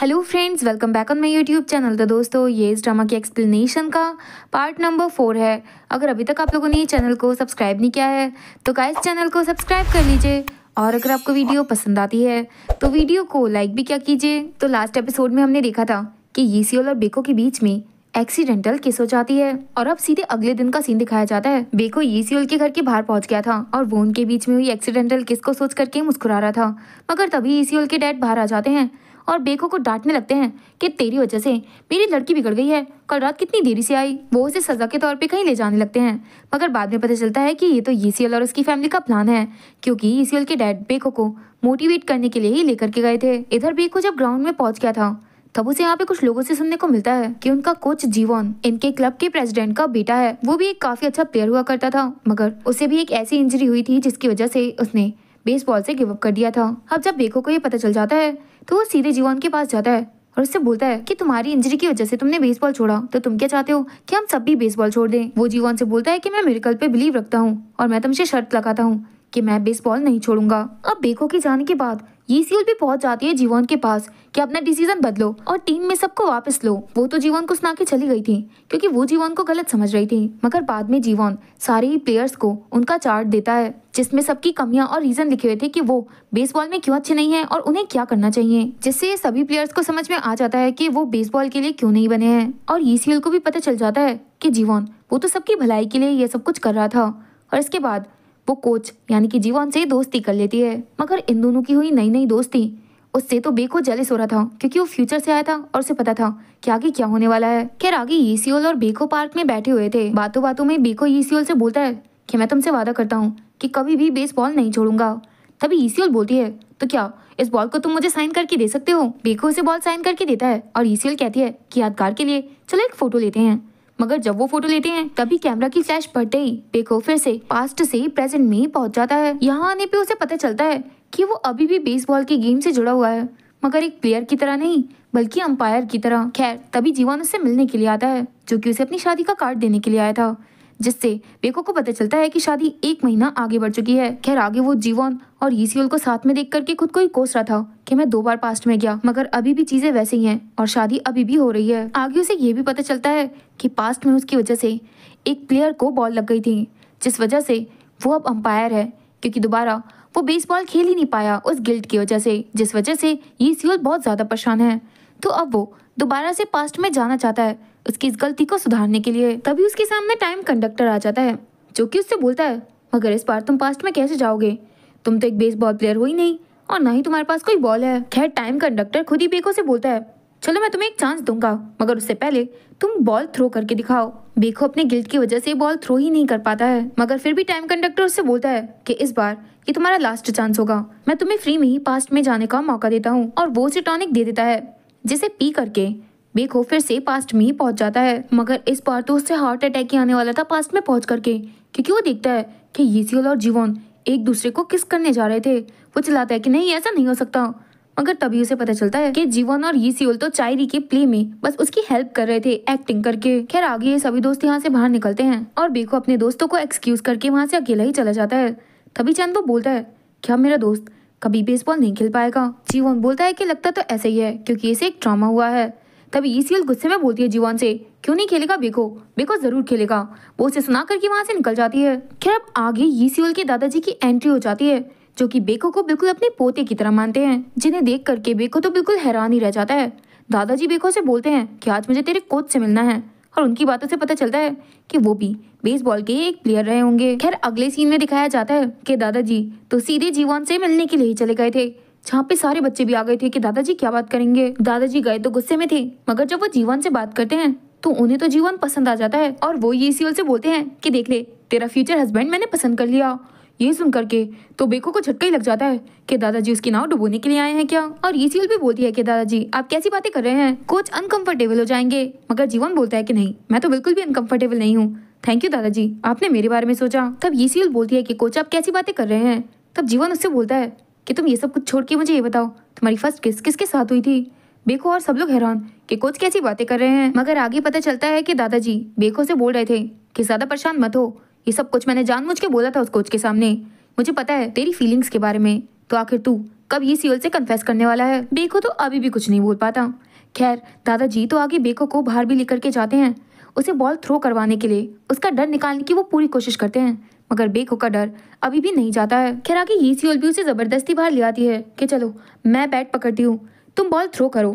hello friends welcome back on my YouTube channel तो दोस्तों ये इस ड्रामा की एक्सप्लेनेशन का पार्ट नंबर फोर है अगर अभी तक आप लोगों ने चैनल को सब्सक्राइब नहीं किया है तो क्या चैनल को सब्सक्राइब कर लीजिए और अगर आपको वीडियो पसंद आती है तो वीडियो को लाइक भी क्या कीजिए तो लास्ट एपिसोड में हमने देखा था कि ये और बेको के बीच में एक्सीडेंटल किस हो जाती है और अब सीधे अगले दिन का सीन दिखाया जाता है बेको यीसीओल के घर के बाहर पहुंच गया था और वो उनके बीच में हुई एक्सीडेंटल किस को सोच करके मुस्कुरा रहा था मगर तभी यीसीओल के डैड बाहर आ जाते हैं और बेको को डांटने लगते हैं कि तेरी वजह से मेरी लड़की बिगड़ गई है कल रात कितनी देरी से आई वो उसे सजा के तौर पे कहीं ले जाने लगते हैं मगर बाद में पता चलता है कि ये तो ईसीएल e और उसकी फैमिली का प्लान है क्योंकि ईसीएल e के डैड बेको को मोटिवेट करने के लिए ही लेकर के गए थे इधर बेको जब ग्राउंड में पहुंच गया था तब उसे यहाँ पे कुछ लोगों से सुनने को मिलता है कि उनका कोच जीवन इनके क्लब के प्रेसिडेंट का बेटा है वो भी एक काफी अच्छा प्लेयर हुआ करता था मगर उसे भी एक ऐसी इंजरी हुई थी जिसकी वजह से उसने बेसबॉल से गिव अप कर दिया था अब जब बेको को ये पता चल जाता है तो वो सीधे जीवन के पास जाता है और उससे बोलता है कि तुम्हारी इंजरी की वजह से तुमने बेसबॉल छोड़ा तो तुम क्या चाहते हो कि हम सब भी बेसबॉल छोड़ दें वो जीवन से बोलता है कि मैं कल पे बिलीव रखता हूँ और मैं तुमसे शर्त लगाता हूँ कि मैं बेसबॉल नहीं छोड़ूंगा अब बेको के जाने के बाद सील e भी पहुंच जाती है जीवन के पास कि अपना डिसीजन बदलो और टीम में सबको वापस लो वो तो जीवन को सुना के चली गई थी क्योंकि वो जीवन को गलत समझ रही थी मगर बाद में जीवन सारे ही प्लेयर्स को उनका चार्ट देता है जिसमें सबकी कमियां और रीजन लिखे हुए थे कि वो बेसबॉल में क्यों अच्छे नहीं है और उन्हें क्या करना चाहिए जिससे सभी प्लेयर्स को समझ में आ जाता है की वो बेसबॉल के लिए क्यों नहीं बने हैं और ईसीएल e को भी पता चल जाता है की जीवन वो तो सबकी भलाई के लिए ये सब कुछ कर रहा था और इसके बाद वो कोच यानी कि जीवन से दोस्ती कर लेती है मगर इन दोनों की हुई नई नई दोस्ती उससे तो बेको जेलिस हो रहा था क्योंकि वो फ्यूचर से आया था और उसे पता था कि आगे क्या होने वाला है खैर आगे ईसीओल और बेको पार्क में बैठे हुए थे बातों बातों में बेको ईसीओल से बोलता है कि मैं तुमसे वादा करता हूँ कि कभी भी बेसबॉल नहीं छोड़ूंगा तभी ईसीओल बोलती है तो क्या इस बॉल को तुम मुझे साइन करके दे सकते हो बेको उसे बॉल साइन करके देता है और ईसीओल कहती है की यादगार के लिए चलो एक फोटो लेते हैं मगर जब वो फोटो लेते हैं तभी कैमरा की फ्लैश बढ़ते ही पेको फिर से पास्ट से प्रेजेंट में पहुंच जाता है यहाँ आने पे उसे पता चलता है कि वो अभी भी बेसबॉल के गेम से जुड़ा हुआ है मगर एक प्लेयर की तरह नहीं बल्कि अंपायर की तरह खैर तभी जीवन उससे मिलने के लिए आता है जो कि उसे अपनी शादी का कार्ड देने के लिए आया था जिससे बेको को पता चलता है कि शादी एक महीना आगे बढ़ चुकी है खैर आगे वो जीवन और ईसीएल को साथ में देख करके खुद को ही कोस रहा था कि मैं दो बार पास्ट में गया मगर अभी भी चीजें वैसे ही हैं और शादी अभी भी हो रही है आगे उसे ये भी पता चलता है कि पास्ट में उसकी वजह से एक प्लेयर को बॉल लग गई थी जिस वजह से वो अब अंपायर है क्योंकि दोबारा वो बेसबॉल खेल ही नहीं पाया उस गिल्ट की वजह से जिस वजह से ये सीओल बहुत ज़्यादा परेशान है तो अब वो दोबारा से पास्ट में जाना चाहता है उसकी इस गलती को सुधारने के लिए तभी उसके सामने टाइम कंडक्टर आ जाता है जो कि उससे बोलता है मगर इस बार तुम पास्ट में कैसे जाओगे तुम तो एक बेसबॉल प्लेयर हो ही नहीं और ना ही तुम्हारे पास कोई बॉल है खैर टाइम कंडक्टर खुद ही बेको से बोलता है चलो मैं तुम्हें एक चांस दूंगा मगर उससे पहले तुम बॉल थ्रो करके दिखाओ बेखो अपने गिल्ट की वजह से बॉल थ्रो ही नहीं कर पाता है मगर फिर भी टाइम कंडक्टर उससे बोलता है कि इस बार ये तुम्हारा लास्ट चांस होगा मैं तुम्हें फ्री में ही पास्ट में जाने का मौका देता हूँ और वो उसे टॉनिक दे देता है जिसे पी करके मेघो फिर से पास्ट में ही पहुंच जाता है मगर इस बार तो उससे हार्ट अटैक ही आने वाला था पास्ट में पहुंच करके क्योंकि वो देखता है कि येसियल और जीवन एक दूसरे को किस करने जा रहे थे वो चलाता है कि नहीं ऐसा नहीं हो सकता मगर तभी उसे पता चलता है कि जीवन और ये तो चायरी के प्ले में बस उसकी हेल्प कर रहे थे एक्टिंग करके खैर आगे ये सभी दोस्त यहाँ से बाहर निकलते हैं और बेको अपने दोस्तों को एक्सक्यूज करके वहाँ से अकेला ही चला जाता है तभी चंद वो बोलता है क्या मेरा दोस्त कभी बेसबॉल नहीं खेल पाएगा जीवन बोलता है कि लगता तो ऐसा ही है क्योंकि इसे एक ट्रामा हुआ है तभी ईसीएल गुस्से में बोलती है जीवन से क्यों नहीं खेलेगा बेको बेको जरूर खेलेगा वो उसे सुना करके वहाँ से निकल जाती है खैर अब आगे ईसीएल के दादाजी की एंट्री हो जाती है जो कि बेको को बिल्कुल अपने पोते की तरह मानते हैं जिन्हें देख करके बेको तो बिल्कुल हैरान ही रह जाता है दादाजी बेको से बोलते हैं कि आज मुझे तेरे कोच से मिलना है और उनकी बातों से पता चलता है कि वो भी बेसबॉल के एक प्लेयर रहे होंगे खैर अगले सीन में दिखाया जाता है कि दादाजी तो सीधे जीवन से मिलने के लिए ही चले गए थे जहाँ पे सारे बच्चे भी आ गए थे कि दादाजी क्या बात करेंगे दादाजी गए तो गुस्से में थे मगर जब वो जीवन से बात करते हैं तो उन्हें तो जीवन पसंद आ जाता है और वो ये इसी से बोलते हैं कि देख ले तेरा फ्यूचर हस्बैंड मैंने पसंद कर लिया ये सुन करके तो बेको को झटका ही लग जाता है कि दादाजी उसकी नाव डुबोने के लिए आए हैं क्या और ये सील भी बोलती है कि दादाजी आप कैसी बातें कर रहे हैं कुछ अनकंफर्टेबल हो जाएंगे मगर जीवन बोलता है कि नहीं मैं तो बिल्कुल भी अनकंफर्टेबल नहीं हूँ थैंक यू दादाजी आपने मेरे बारे में सोचा तब ये सील बोलती है की कोच आप कैसी बातें कर रहे हैं तब जीवन उससे बोलता है कि तुम ये सब कुछ छोड़ के मुझे ये बताओ तुम्हारी फर्स्ट किस किसके साथ हुई थी बेको और सब लोग हैरान कि कोच कैसी बातें कर रहे हैं मगर आगे पता चलता है कि दादाजी बेको से बोल रहे थे कि ज़्यादा परेशान मत हो ये सब कुछ मैंने जानबूझ के बोला था उस कोच के सामने मुझे पता है तेरी फीलिंग्स के बारे में तो आखिर तू कब ये सियोल से कन्फेस करने वाला है बेको तो अभी भी कुछ नहीं बोल पाता खैर दादाजी तो आगे बेको को बाहर भी लेकर के जाते हैं उसे बॉल थ्रो करवाने के लिए उसका डर निकालने की वो पूरी कोशिश करते हैं मगर बेको का डर अभी भी नहीं जाता है खैर की ये सी उसे ज़बरदस्ती बाहर ले आती है कि चलो मैं बैट पकड़ती हूँ तुम बॉल थ्रो करो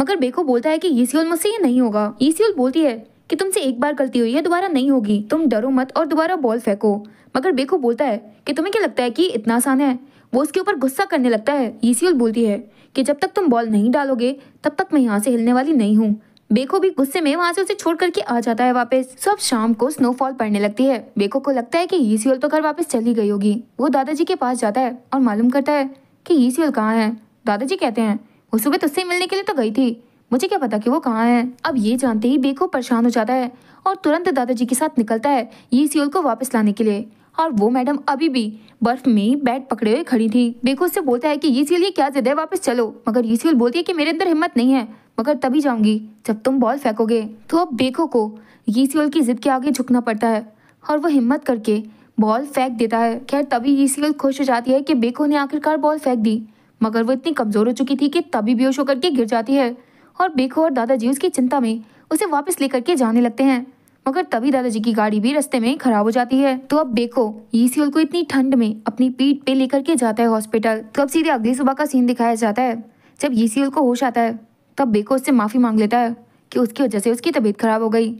मगर बेको बोलता है कि सी मुझसे ये नहीं होगा ईसीओल बोलती है कि तुमसे एक बार गलती हुई है दोबारा नहीं होगी तुम डरो मत और दोबारा बॉल फेंको मगर बेको बोलता है कि तुम्हें क्या लगता है कि इतना आसान है वो उसके ऊपर गुस्सा करने लगता है ये बोलती है कि जब तक तुम बॉल नहीं डालोगे तब तक मैं यहाँ से हिलने वाली नहीं हूँ बेको भी गुस्से में वहाँ से उसे छोड़ करके आ जाता है वापस सब शाम को स्नोफॉल पड़ने लगती है बेको को लगता है कि ईसीएल तो घर वापस चली गई होगी वो दादाजी के पास जाता है और मालूम करता है कि ईसीएल कहाँ है दादाजी कहते हैं वो सुबह तुझसे मिलने के लिए तो गई थी मुझे क्या पता कि वो कहाँ है अब ये जानते ही बेको परेशान हो जाता है और तुरंत दादाजी के साथ निकलता है ईसीएल को वापस लाने के लिए और वो मैडम अभी भी बर्फ में बैट पकड़े हुए खड़ी थी बेको उससे बोलता है कि ये सील ये क्या जिद है वापस चलो मगर ये सील बोलती है कि मेरे अंदर हिम्मत नहीं है मगर तभी जाऊंगी जब तुम बॉल फेंकोगे तो अब बेको को यीसीएल की जिद के आगे झुकना पड़ता है और वह हिम्मत करके बॉल फेंक देता है खैर तभी यीसीएल खुश हो जाती है कि बेको ने आखिरकार बॉल फेंक दी मगर वो इतनी कमज़ोर हो चुकी थी कि तभी बेहोश होकर के गिर जाती है और बेको और दादाजी उसकी चिंता में उसे वापस लेकर के जाने लगते हैं मगर तभी दादाजी की गाड़ी भी रस्ते में खराब हो जाती है तो अब बेको ईसीएल को इतनी ठंड में अपनी पीठ पे लेकर के जाता है हॉस्पिटल तो अब सीधे अगली सुबह का सीन दिखाया जाता है जब ईसीएल को होश आता है तब बेको उससे माफ़ी मांग लेता है कि उसकी वजह से उसकी तबीयत खराब हो गई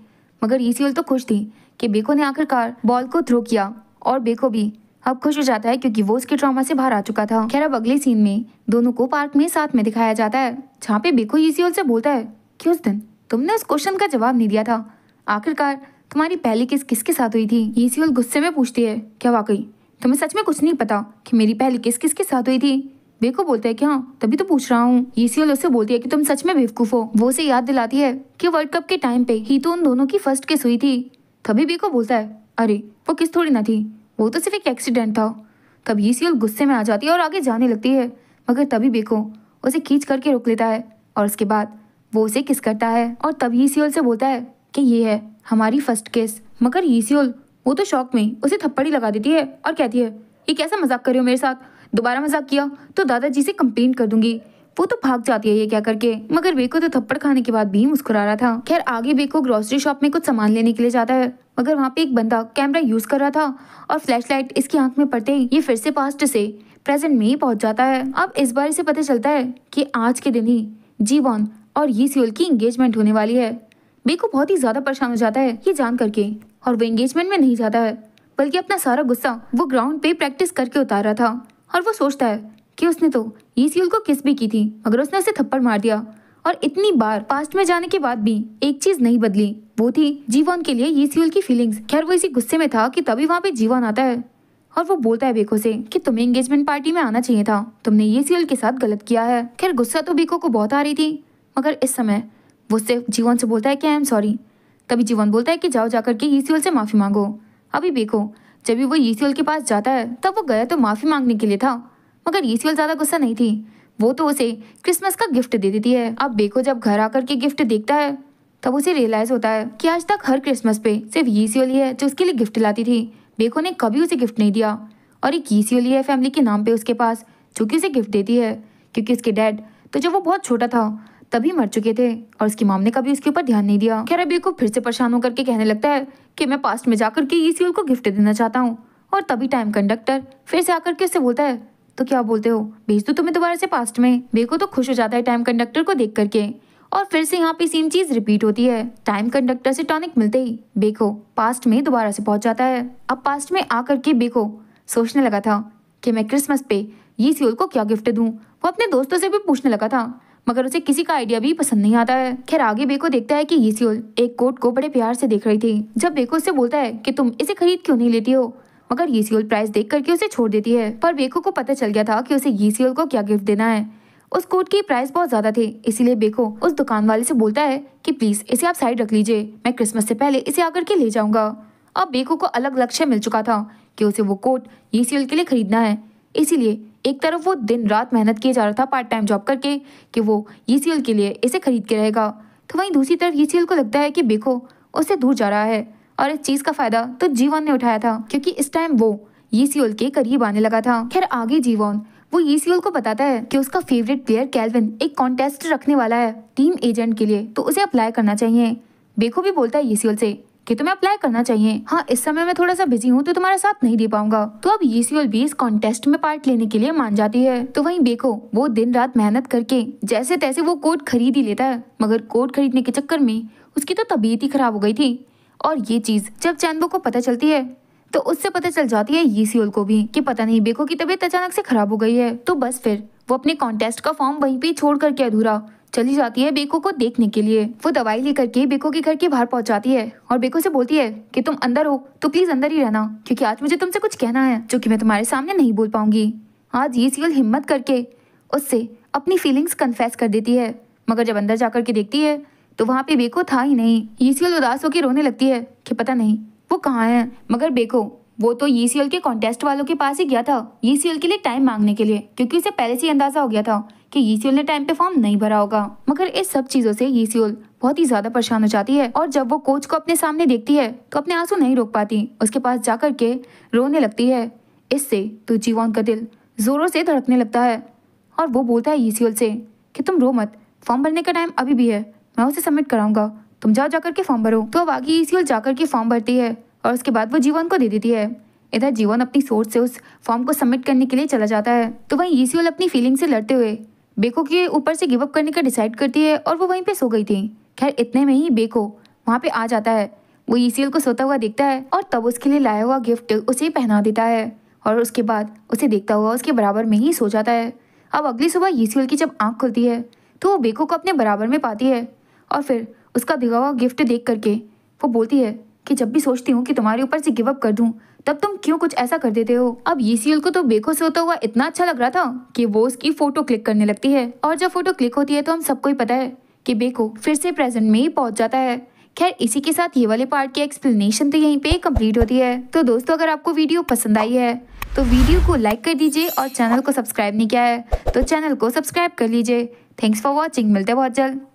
मगर ईसीएल तो खुश थी कि बेको ने आखिरकार बॉल को थ्रो किया और बेको भी अब खुश हो जाता है क्योंकि वो उसके ट्रॉमा से बाहर आ चुका था खैर अब अगले सीन में दोनों को पार्क में साथ में दिखाया जाता है जहाँ पे बेको ईसीएल से बोलता है कि उस दिन तुमने उस क्वेश्चन का जवाब नहीं दिया था आखिरकार तुम्हारी पहली किस किसके साथ हुई थी ईसीएल गुस्से में पूछती है क्या वाकई तुम्हें सच में कुछ नहीं पता कि मेरी पहली किस किसके साथ हुई थी बेको बोलता है क्या हाँ, तभी तो पूछ रहा हूँ ईसीएल e उससे बोलती है कि तुम सच में बेवकूफ हो वो उसे याद दिलाती है कि वर्ल्ड कप के टाइम पे ही तो उन दोनों की फर्स्ट किस हुई थी तभी बेको बोलता है अरे वो किस थोड़ी ना थी वो तो सिर्फ एक एक्सीडेंट था तब ईसीएल e गुस्से में आ जाती है और आगे जाने लगती है मगर तभी बेको उसे खींच करके रोक लेता है और उसके बाद वो उसे किस करता है और तब ईसीएल e से बोलता है कि ये है हमारी फर्स्ट किस मगर ईसीएल वो तो शौक में उसे थप्पड़ी लगा देती है और कहती है ये कैसा मजाक कर रहे हो मेरे साथ दोबारा मजाक किया तो दादाजी से कंप्लेन कर दूंगी वो तो भाग जाती है ये क्या करके मगर बेको तो थप्पड़ खाने के बाद भी मुस्कुरा रहा था खैर आगे बेको ग्रोसरी शॉप में कुछ सामान लेने के लिए जाता है मगर वहाँ पे एक बंदा कैमरा यूज कर रहा था और फ्लैशलाइट इसकी आंख में पड़ते ही ये फिर से पास्ट से प्रेजेंट में ही पहुंच जाता है अब इस बार इसे पता चलता है कि आज के दिन ही जीवन और ये सियोल की इंगेजमेंट होने वाली है बेको बहुत ही ज्यादा परेशान हो जाता है ये जान करके और वो एंगेजमेंट में नहीं जाता है बल्कि अपना सारा गुस्सा वो ग्राउंड पे प्रैक्टिस करके उतार रहा था और वो सोचता है कि उसने तो ये सील को किस भी की थी मगर उसने उसे थप्पड़ मार दिया और इतनी बार पास्ट में जाने के बाद भी एक चीज नहीं बदली वो थी जीवन के लिए ये सील की फीलिंग्स खैर वो इसी गुस्से में था कि तभी वहाँ पे जीवन आता है और वो बोलता है बेको से कि तुम्हें एंगेजमेंट पार्टी में आना चाहिए था तुमने ये सील के साथ गलत किया है खैर गुस्सा तो बेको को बहुत आ रही थी मगर इस समय वो सिर्फ जीवन से बोलता है कि आई एम सॉरी तभी जीवन बोलता है कि जाओ जाकर के ये सील से माफ़ी मांगो अभी बेको जब भी वो ईसीएल e के पास जाता है तब वो गया तो माफ़ी मांगने के लिए था मगर ईसीएल e ज़्यादा गुस्सा नहीं थी वो तो उसे क्रिसमस का गिफ्ट दे देती है अब बेको जब घर आकर के गिफ्ट देखता है तब उसे रियलाइज़ होता है कि आज तक हर क्रिसमस पे सिर्फ ईसीएल e ही है जो उसके लिए गिफ्ट लाती थी बेको ने कभी उसे गिफ्ट नहीं दिया और एक ईसीएल है फैमिली के नाम पर उसके पास जो कि उसे गिफ्ट देती है क्योंकि उसके डैड तो जब वो बहुत छोटा था तभी मर चुके थे और उसकी मॉम ने कभी उसके ऊपर ध्यान नहीं दिया खैर अभी को फिर से परेशान होकर के कहने लगता है कि मैं पास्ट में जाकर के ईसीएल को गिफ्ट देना चाहता हूँ और तभी टाइम कंडक्टर फिर से आकर के उससे बोलता है तो क्या बोलते हो भेज दो तुम्हें दोबारा से पास्ट में बेको तो खुश हो जाता है टाइम कंडक्टर को देख करके और फिर से यहाँ पे सेम चीज रिपीट होती है टाइम कंडक्टर से टॉनिक मिलते ही बेको पास्ट में दोबारा से पहुंच जाता है अब पास्ट में आकर के बेको सोचने लगा था कि मैं क्रिसमस पे ये सियोल को क्या गिफ्ट दूं वो अपने दोस्तों से भी पूछने लगा था मगर उसे किसी का आइडिया भी पसंद नहीं आता है खैर आगे बेको देखता है कि सियोल एक कोट को बड़े प्यार से देख रही थी जब बेको उससे बोलता है कि तुम इसे खरीद क्यों नहीं लेती हो मगर सियोल प्राइस देख करके उसे छोड़ देती है पर बेको को पता चल गया था कि उसे सियोल को क्या गिफ्ट देना है उस कोट की प्राइस बहुत ज्यादा थी इसीलिए बेको उस दुकान वाले से बोलता है कि प्लीज इसे आप साइड रख लीजिए मैं क्रिसमस से पहले इसे आकर के ले जाऊंगा अब बेको को अलग लक्ष्य मिल चुका था कि उसे वो कोट सियोल के लिए खरीदना है इसीलिए एक तरफ वो दिन रात मेहनत किए जा रहा था पार्ट टाइम जॉब करके कि वो ई के लिए इसे खरीद के रहेगा तो वहीं दूसरी तरफ ई को लगता है कि बेखो उससे दूर जा रहा है और इस चीज़ का फ़ायदा तो जीवन ने उठाया था क्योंकि इस टाइम वो ई के करीब आने लगा था खैर आगे जीवन वो ई को बताता है कि उसका फेवरेट प्लेयर कैलविन एक कॉन्टेस्ट रखने वाला है टीम एजेंट के लिए तो उसे अप्लाई करना चाहिए बेखो भी बोलता है ईसीएल से कि तुम्हें अप्लाई करना चाहिए हाँ इस समय मैं थोड़ा सा बिजी हूँ तो तुम्हारा साथ नहीं दे पाऊंगा तो अब बी इस कॉन्टेस्ट में पार्ट लेने के लिए मान जाती है तो वही देखो वो दिन रात मेहनत करके जैसे तैसे वो कोट खरीद ही लेता है मगर कोट खरीदने के चक्कर में उसकी तो तबीयत ही खराब हो गई थी और ये चीज जब चैनबो को पता चलती है तो उससे पता चल जाती है ये सीओल को भी कि पता नहीं बेको की तबीयत अचानक से खराब हो गई है तो बस फिर वो अपने कॉन्टेस्ट का फॉर्म वहीं पे छोड़ करके अधूरा चली जाती है बेको को देखने के लिए वो दवाई लेकर के बेको के घर के बाहर पहुंच जाती है और बेको से बोलती है कि तुम अंदर हो तो प्लीज अंदर ही रहना क्योंकि आज मुझे तुमसे कुछ कहना है जो कि मैं तुम्हारे सामने नहीं बोल पाऊंगी आज ये सीवल हिम्मत करके उससे अपनी फीलिंग्स कन्फेस कर देती है मगर जब अंदर जाकर के देखती है तो वहाँ पे बेको था ही नहीं ये सीवल उदास होकर रोने लगती है कि पता नहीं वो कहाँ है मगर बेको वो तो ये सीएल के कॉन्टेस्ट वालों के पास ही गया था ये सीएल के लिए टाइम मांगने के लिए क्योंकि उसे पहले से ही अंदाजा हो गया था कि यीसीओल ने टाइम पे फॉर्म नहीं भरा होगा मगर इस सब चीजों से यीसीओल बहुत ही ज्यादा परेशान हो जाती है और जब वो कोच को अपने सामने देखती है तो अपने आंसू नहीं रोक पाती उसके पास जाकर के रोने लगती है इससे तो जीवन का दिल जोरों से धड़कने लगता है और वो बोलता है यीसीओल से कि तुम रो मत फॉर्म भरने का टाइम अभी भी है मैं उसे सबमिट कराऊंगा तुम जाओ जाकर के फॉर्म भरो तो अब आगे यीसीओल जाकर के फॉर्म भरती है और उसके बाद वो जीवन को दे देती है इधर जीवन अपनी सोच से उस फॉर्म को सबमिट करने के लिए चला जाता है तो वहीं यीसीओल अपनी फीलिंग से लड़ते हुए बेको के ऊपर से गिवअप करने का डिसाइड करती है और वो वहीं पे सो गई थी खैर इतने में ही बेको वहाँ पे आ जाता है वो ई को सोता हुआ देखता है और तब उसके लिए लाया हुआ गिफ्ट उसे पहना देता है और उसके बाद उसे देखता हुआ उसके बराबर में ही सो जाता है अब अगली सुबह ई की जब आँख खुलती है तो वो बेको को अपने बराबर में पाती है और फिर उसका दिखा हुआ गिफ्ट देख करके वो बोलती है कि जब भी सोचती हूँ कि तुम्हारे ऊपर से गिवअप कर दूँ तब तुम क्यों कुछ ऐसा कर देते हो अब ईसीएल e को तो से होता हुआ इतना अच्छा लग रहा था कि वो उसकी फोटो क्लिक करने लगती है और जब फोटो क्लिक होती है तो हम सबको ही पता है कि बेको फिर से प्रेजेंट में ही पहुंच जाता है खैर इसी के साथ ये वाले पार्ट की एक्सप्लेनेशन तो यहीं पे कंप्लीट होती है तो दोस्तों अगर आपको वीडियो पसंद आई है तो वीडियो को लाइक कर दीजिए और चैनल को सब्सक्राइब नहीं किया है तो चैनल को सब्सक्राइब कर लीजिए थैंक्स फॉर वॉचिंग मिलते बहुत जल्द